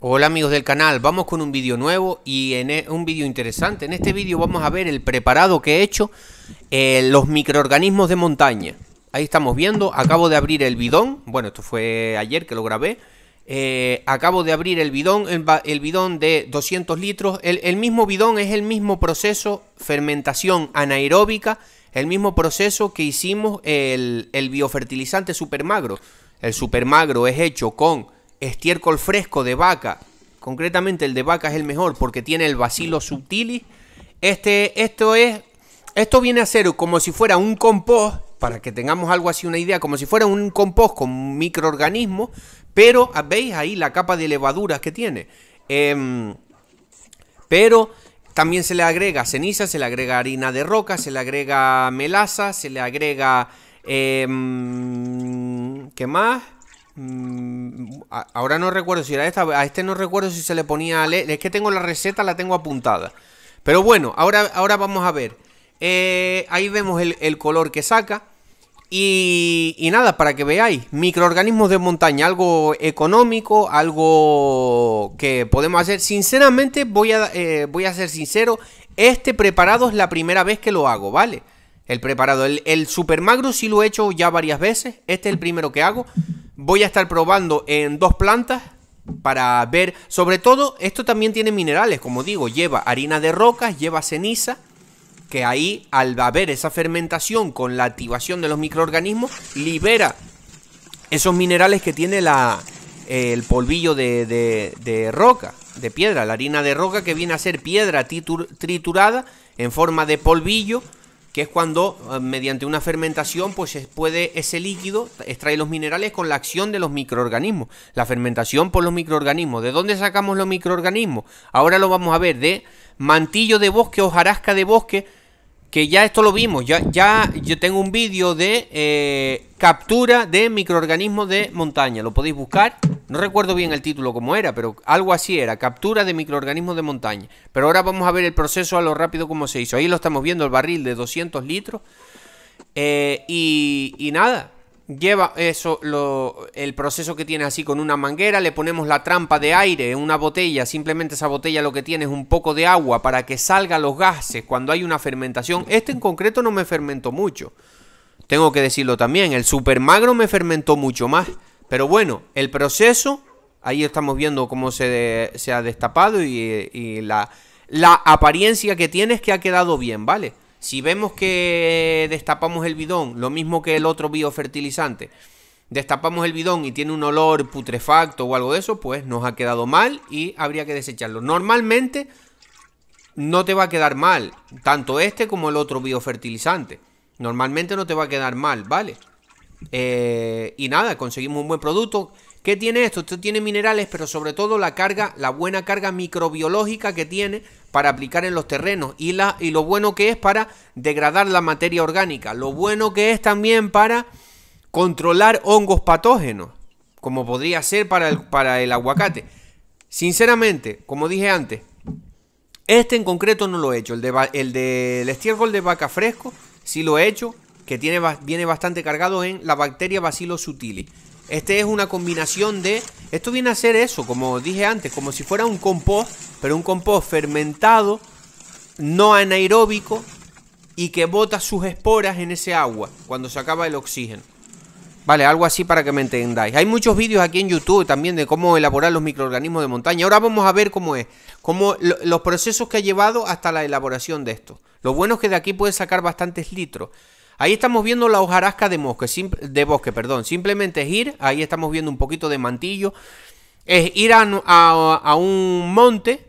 Hola amigos del canal, vamos con un vídeo nuevo y en e, un vídeo interesante. En este vídeo vamos a ver el preparado que he hecho, eh, los microorganismos de montaña. Ahí estamos viendo, acabo de abrir el bidón, bueno esto fue ayer que lo grabé. Eh, acabo de abrir el bidón, el, bidón de 200 litros. El, mismo bidón es el mismo proceso, fermentación anaeróbica, el mismo proceso que hicimos el, el biofertilizante supermagro. El supermagro es hecho con estiércol fresco de vaca. Concretamente el de vaca es el mejor porque tiene el bacilo subtilis. Este, esto es, esto viene a ser como si fuera un compost, para que tengamos algo así una idea, como si fuera un compost con microorganismos, pero ah, veis ahí la capa de levaduras que tiene. Em, pero también se le agrega ceniza, se le agrega harina de roca, se le agrega melaza, se le agrega... Em, ¿Qué más? Mm, ahora no recuerdo si era esta, a este no recuerdo si se le ponía... Es que tengo la receta, la tengo apuntada. Pero bueno, ahora, ahora vamos a ver. Eh, ahí vemos el, color que saca. Y, nada, para que veáis, microorganismos de montaña, algo económico, algo que podemos hacer. Sinceramente, voy a, eh, voy a ser sincero, este preparado es la primera vez que lo hago, ¿vale? El preparado, el, el super magro sí lo he hecho ya varias veces, este es el primero que hago voy a estar probando en dos plantas para ver, sobre todo, esto también tiene minerales, como digo, lleva harina de roca, lleva ceniza, que ahí al haber esa fermentación con la activación de los microorganismos, libera esos minerales que tiene la, el polvillo de, de, roca, de piedra, la harina de roca que viene a ser piedra triturada en forma de polvillo que es cuando eh, mediante una fermentación pues puede ese líquido extrae los minerales con la acción de los microorganismos, la fermentación por los microorganismos. ¿De dónde sacamos los microorganismos? Ahora lo vamos a ver de mantillo de bosque, hojarasca de bosque, que ya esto lo vimos, ya, ya yo tengo un vídeo de eh, captura de microorganismos de montaña, lo podéis buscar, no recuerdo bien el título como era, pero algo así era, captura de microorganismos de montaña, pero ahora vamos a ver el proceso a lo rápido como se hizo, ahí lo estamos viendo, el barril de 200 litros, eh, y nada, Lleva eso, el proceso que tiene así con una manguera, le ponemos la trampa de aire, en una botella, simplemente esa botella lo que tiene es un poco de agua para que salgan los gases cuando hay una fermentación. Este en concreto no me fermentó mucho. Tengo que decirlo también, el supermagro me fermentó mucho más. Pero bueno, el proceso, ahí estamos viendo cómo se, ha destapado y, y la, la apariencia que tiene es que ha quedado bien, ¿vale? Si vemos que destapamos el bidón, lo mismo que el otro biofertilizante, destapamos el bidón y tiene un olor putrefacto o algo de eso, pues nos ha quedado mal y habría que desecharlo. Normalmente no te va a quedar mal, tanto este como el otro biofertilizante. Normalmente no te va a quedar mal, ¿vale? Eh, y nada, conseguimos un buen producto. ¿Qué tiene esto? Esto tiene minerales, pero sobre todo la carga, la buena carga microbiológica que tiene para aplicar en los terrenos y, la, y lo bueno que es para degradar la materia orgánica, lo bueno que es también para controlar hongos patógenos, como podría ser para el, para el aguacate. Sinceramente, como dije antes, este en concreto no lo he hecho, el de, el de estiércol de vaca fresco sí lo he hecho, que tiene, viene bastante cargado en la bacteria Bacillus sutilis. Este es una combinación de... Esto viene a ser eso, como dije antes, como si fuera un compost, pero un compost fermentado, no anaeróbico, y que bota sus esporas en ese agua cuando se acaba el oxígeno. Vale, algo así para que me entendáis. Hay muchos vídeos aquí en YouTube también de cómo elaborar los microorganismos de montaña. Ahora vamos a ver cómo es, cómo los procesos que ha llevado hasta la elaboración de esto. Lo bueno es que de aquí puedes sacar bastantes litros. Ahí estamos viendo la hojarasca de, de bosque, perdón. simplemente es ir, ahí estamos viendo un poquito de mantillo, es ir a un monte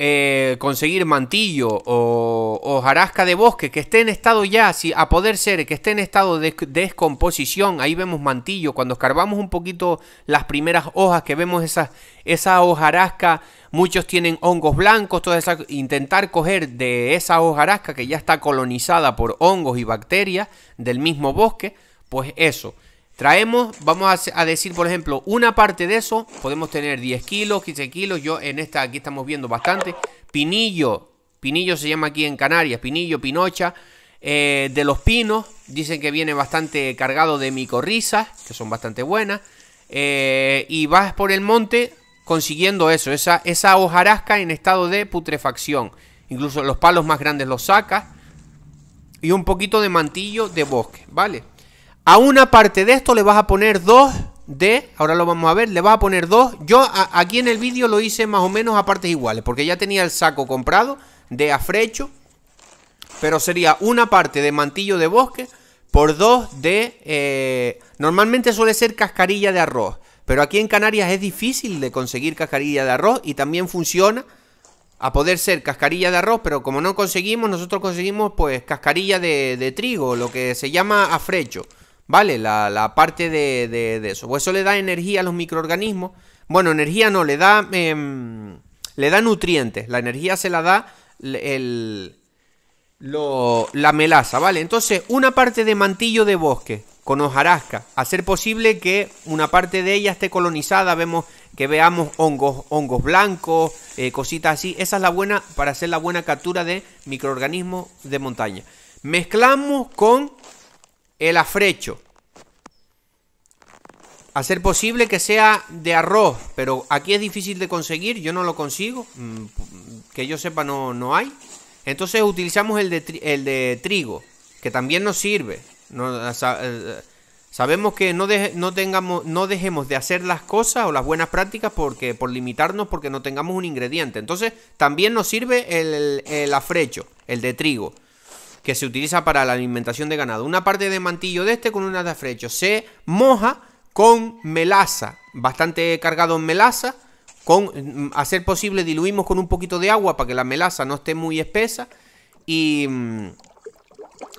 eh, conseguir mantillo o, hojarasca de bosque que esté en estado ya, si, a poder ser, que esté en estado de, descomposición. Ahí vemos mantillo. Cuando escarbamos un poquito las primeras hojas, que vemos esas, esa hojarasca, muchos tienen hongos blancos, intentar coger de esa hojarasca que ya está colonizada por hongos y bacterias del mismo bosque, pues eso. Traemos, vamos a, decir, por ejemplo, una parte de eso. Podemos tener 10 kilos, 15 kilos. Yo en esta, aquí estamos viendo bastante. Pinillo, pinillo se llama aquí en Canarias, pinillo, pinocha. Eh, de los pinos, dicen que viene bastante cargado de micorrizas, que son bastante buenas. Eh, y vas por el monte consiguiendo eso, esa, esa hojarasca en estado de putrefacción. Incluso los palos más grandes los sacas. Y un poquito de mantillo de bosque, ¿vale? A una parte de esto le vas a poner dos de, ahora lo vamos a ver, le vas a poner dos. Yo aquí en el vídeo lo hice más o menos a partes iguales, porque ya tenía el saco comprado de afrecho, pero sería una parte de mantillo de bosque por dos de... Eh, normalmente suele ser cascarilla de arroz, pero aquí en Canarias es difícil de conseguir cascarilla de arroz y también funciona a poder ser cascarilla de arroz, pero como no conseguimos, nosotros conseguimos pues cascarilla de, de trigo, lo que se llama afrecho. ¿vale? La, parte de, de, eso. Pues eso le da energía a los microorganismos. Bueno, energía no, le da, em, le da nutrientes. La energía se la da el, la melaza, ¿vale? Entonces, una parte de mantillo de bosque con hojarasca, hacer posible que una parte de ella esté colonizada, vemos que veamos hongos, hongos blancos, eh, cositas así. Esa es la buena para hacer la buena captura de microorganismos de montaña. Mezclamos con el afrecho. Hacer posible que sea de arroz, pero aquí es difícil de conseguir, yo no lo consigo, mm, que yo sepa no, no hay. Entonces utilizamos el de, el de trigo, que también nos sirve. Eh, eh, sabemos que no, no, tengamos, no dejemos de hacer las cosas o las buenas prácticas porque, por limitarnos porque no tengamos un ingrediente. Entonces también nos sirve el, el afrecho, el de trigo que se utiliza para la alimentación de ganado. Una parte de mantillo de este con una de afrecho. Se moja con melaza, bastante cargado en melaza. Con, mm, a ser posible diluimos con un poquito de agua para que la melaza no esté muy espesa. Y, mm,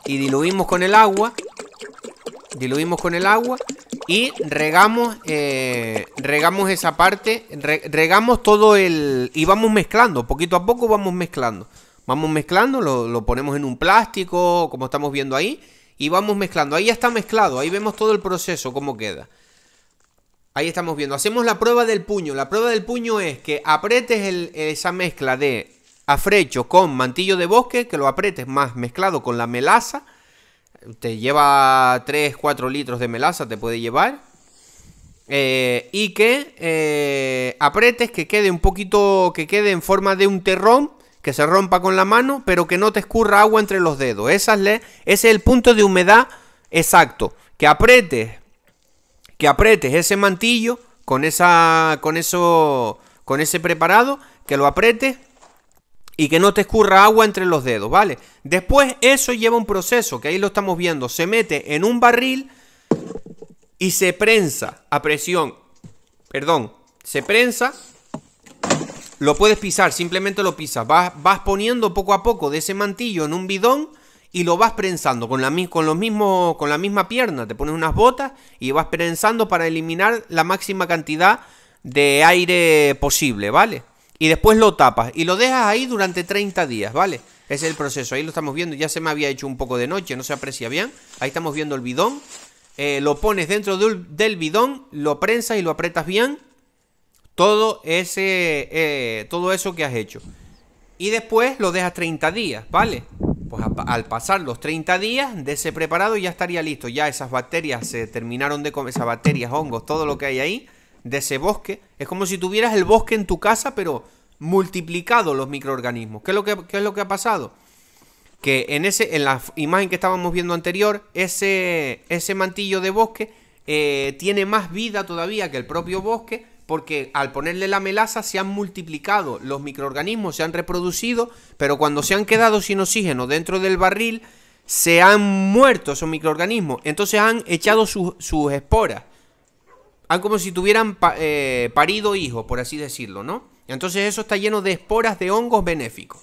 diluimos con el agua. Diluimos con el agua. Y regamos, eh, regamos esa parte, regamos todo el... Y vamos mezclando, poquito a poco vamos mezclando. Vamos mezclando, lo, ponemos en un plástico, como estamos viendo ahí, y vamos mezclando. Ahí ya está mezclado, ahí vemos todo el proceso, cómo queda. Ahí estamos viendo. Hacemos la prueba del puño. La prueba del puño es que apretes esa mezcla de afrecho con mantillo de bosque, que lo apretes más mezclado con la melaza. Te lleva 3, 4 litros de melaza, te puede llevar. Eh, y que eh, apretes, que quede un poquito, que quede en forma de un terrón que se rompa con la mano, pero que no te escurra agua entre los dedos. Esa ese es el punto de humedad exacto. Que apretes, que apretes ese mantillo con esa, con eso, con ese preparado, que lo apretes y que no te escurra agua entre los dedos, ¿vale? Después eso lleva un proceso, que ahí lo estamos viendo, se mete en un barril y se prensa a presión, perdón, se prensa lo puedes pisar, simplemente lo pisas. Vas, vas poniendo poco a poco de ese mantillo en un bidón y lo vas prensando con la, con con la misma pierna. Te pones unas botas y vas prensando para eliminar la máxima cantidad de aire posible, ¿vale? Y después lo tapas y lo dejas ahí durante 30 días, ¿vale? Ese es el proceso. Ahí lo estamos viendo. Ya se me había hecho un poco de noche, no se aprecia bien. Ahí estamos viendo el bidón. Eh, lo pones dentro del, del bidón, lo prensas y lo apretas bien todo, ese, eh, todo eso que has hecho. Y después lo dejas 30 días, ¿vale? Pues al pasar los 30 días de ese preparado ya estaría listo. Ya esas bacterias se terminaron de comer, esas bacterias, hongos, todo lo que hay ahí, de ese bosque. Es como si tuvieras el bosque en tu casa, pero multiplicado los microorganismos. ¿Qué es lo que, es lo que ha pasado? Que en, ese, en la imagen que estábamos viendo anterior, ese, ese mantillo de bosque eh, tiene más vida todavía que el propio bosque porque al ponerle la melaza se han multiplicado, los microorganismos se han reproducido, pero cuando se han quedado sin oxígeno dentro del barril, se han muerto esos microorganismos. Entonces han echado sus esporas. Han como si tuvieran eh, parido hijos, por así decirlo, ¿no? Entonces eso está lleno de esporas de hongos benéficos.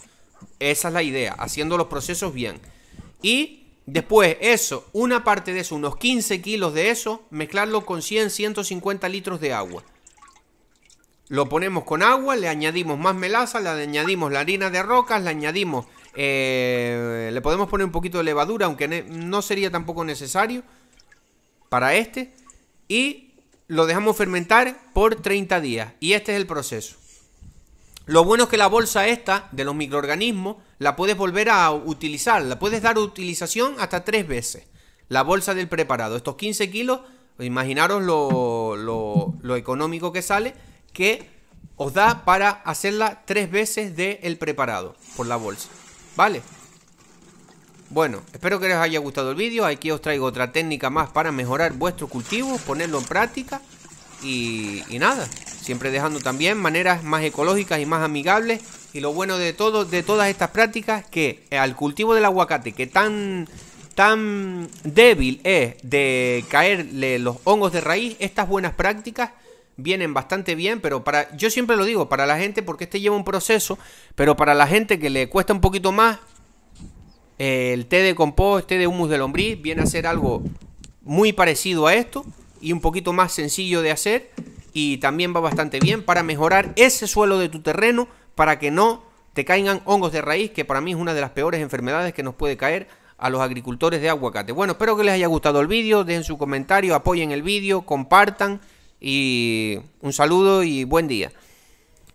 Esa es la idea, haciendo los procesos bien. Y Después, eso, una parte de eso, unos 15 kilos de eso, mezclarlo con 100, 150 litros de agua lo ponemos con agua, le añadimos más melaza, le añadimos la harina de rocas, le añadimos... Eh, le podemos poner un poquito de levadura, aunque no sería tampoco necesario para este. Y lo dejamos fermentar por 30 días. Y este es el proceso. Lo bueno es que la bolsa esta de los microorganismos la puedes volver a utilizar. La puedes dar utilización hasta tres veces. La bolsa del preparado. Estos 15 kilos, imaginaros lo económico que sale que os da para hacerla tres veces del preparado por la bolsa. ¿Vale? Bueno, espero que les haya gustado el vídeo. Aquí os traigo otra técnica más para mejorar vuestro cultivo, ponerlo en práctica y, nada. Siempre dejando también maneras más ecológicas y más amigables. Y lo bueno de todo, de todas estas prácticas, que al cultivo del aguacate, que tan tan débil es de caerle los hongos de raíz, estas buenas prácticas vienen bastante bien, pero para yo siempre lo digo, para la gente, porque este lleva un proceso, pero para la gente que le cuesta un poquito más, el té de compost, té de humus de lombriz, viene a ser algo muy parecido a esto y un poquito más sencillo de hacer y también va bastante bien para mejorar ese suelo de tu terreno para que no te caigan hongos de raíz, que para mí es una de las peores enfermedades que nos puede caer a los agricultores de aguacate. Bueno, espero que les haya gustado el vídeo, dejen su comentario, apoyen el vídeo, compartan y un saludo y buen día.